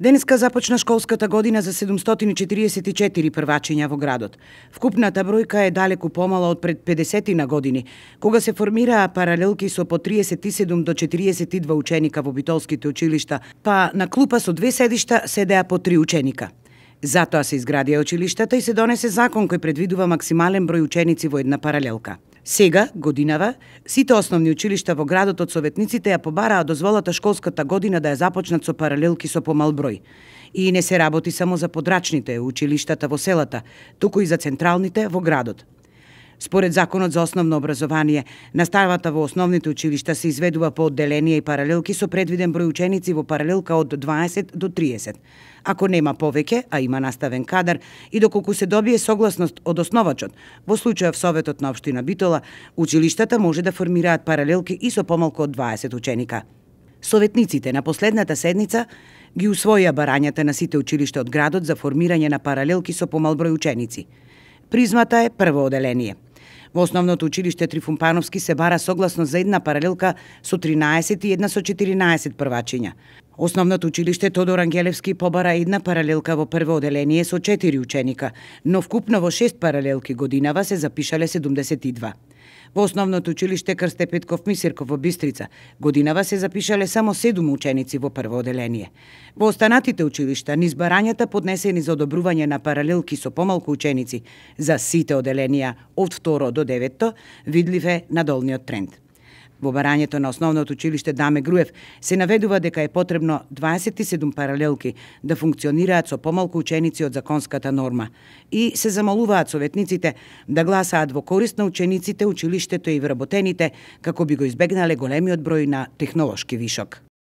Денеска започна школската година за 744 првачиња во градот. Вкупната бројка е далеку помала од пред 50 на години, кога се формираа паралелки со по 37 до 42 ученика во битолските училишта, па на клупа со две седишта седеа по три ученика. Затоа се изградија училиштата и се донесе закон кој предвидува максимален број ученици во една паралелка. Сега, годинава, сите основни училишта во градот од советниците ја побараа дозволата школската година да ја започнат со паралелки со помал број. И не се работи само за подрачните училиштата во селата, туку и за централните во градот. Според Законот за основно образование, наставата во основните училишта се изведува по одделение и паралелки со предвиден број ученици во паралелка од 20 до 30. Ако нема повеќе, а има наставен кадар, и доколку се добие согласност од основачот, во в Советот на Обштина Битола, училиштата може да формираат паралелки и со помалку од 20 ученика. Советниците на последната седница ги усвоија барањата на сите училишта од градот за формирање на паралелки со помал број ученици. Призмата е прво оделение – Во основното училиште Пановски се бара согласно за една паралелка со 13 и една со 14 првачиња. Основното училиште Тодор Ангелевски побара една паралелка во прво оделение со 4 ученика, но вкупно во 6 паралелки годинава се запишале 72. Во основното училиште Крсте Петков Мисирко во Бистрица, годинава се запишале само 7 ученици во прво оделение. Во останатите училишта, низ барањата поднесени за одобрување на паралелки со помалку ученици за сите оделенија од второ до деветто, видлив е надолниот тренд. Во барањето на основното училиште Даме Груев се наведува дека е потребно 27 паралелки да функционираат со помалку ученици од законската норма и се замалуваат советниците да гласаат во корист на учениците, училиштето и вработените како би го избегнале големиот број на технолошки вишок.